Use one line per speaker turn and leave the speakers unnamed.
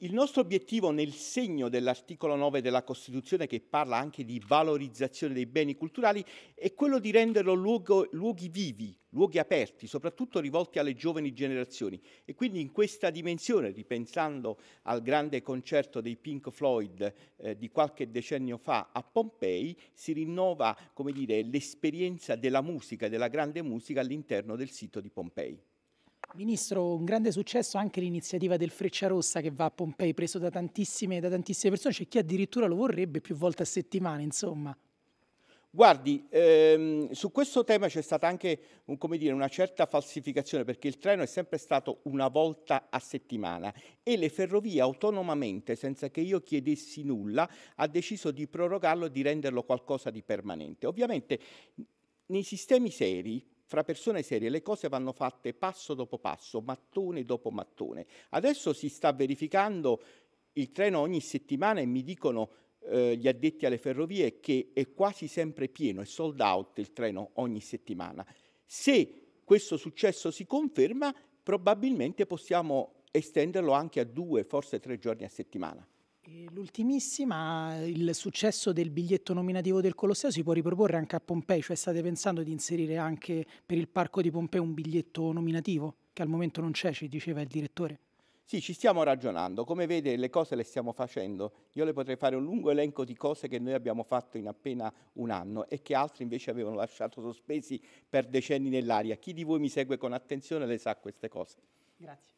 Il nostro obiettivo nel segno dell'articolo 9 della Costituzione, che parla anche di valorizzazione dei beni culturali, è quello di renderlo luogo, luoghi vivi, luoghi aperti, soprattutto rivolti alle giovani generazioni. E quindi in questa dimensione, ripensando al grande concerto dei Pink Floyd eh, di qualche decennio fa a Pompei, si rinnova dire, l'esperienza della musica, della grande musica all'interno del sito di Pompei.
Ministro, un grande successo anche l'iniziativa del Freccia Rossa che va a Pompei, preso da tantissime, da tantissime persone, c'è chi addirittura lo vorrebbe più volte a settimana, insomma.
Guardi, ehm, su questo tema c'è stata anche un, dire, una certa falsificazione perché il treno è sempre stato una volta a settimana e le ferrovie autonomamente, senza che io chiedessi nulla, ha deciso di prorogarlo e di renderlo qualcosa di permanente. Ovviamente nei sistemi seri fra persone serie le cose vanno fatte passo dopo passo, mattone dopo mattone. Adesso si sta verificando il treno ogni settimana e mi dicono eh, gli addetti alle ferrovie che è quasi sempre pieno, è sold out il treno ogni settimana. Se questo successo si conferma, probabilmente possiamo estenderlo anche a due, forse tre giorni a settimana.
L'ultimissima, il successo del biglietto nominativo del Colosseo si può riproporre anche a Pompei, cioè state pensando di inserire anche per il Parco di Pompei un biglietto nominativo, che al momento non c'è, ci diceva il direttore.
Sì, ci stiamo ragionando. Come vede, le cose le stiamo facendo. Io le potrei fare un lungo elenco di cose che noi abbiamo fatto in appena un anno e che altri invece avevano lasciato sospesi per decenni nell'aria. Chi di voi mi segue con attenzione le sa queste cose.
Grazie.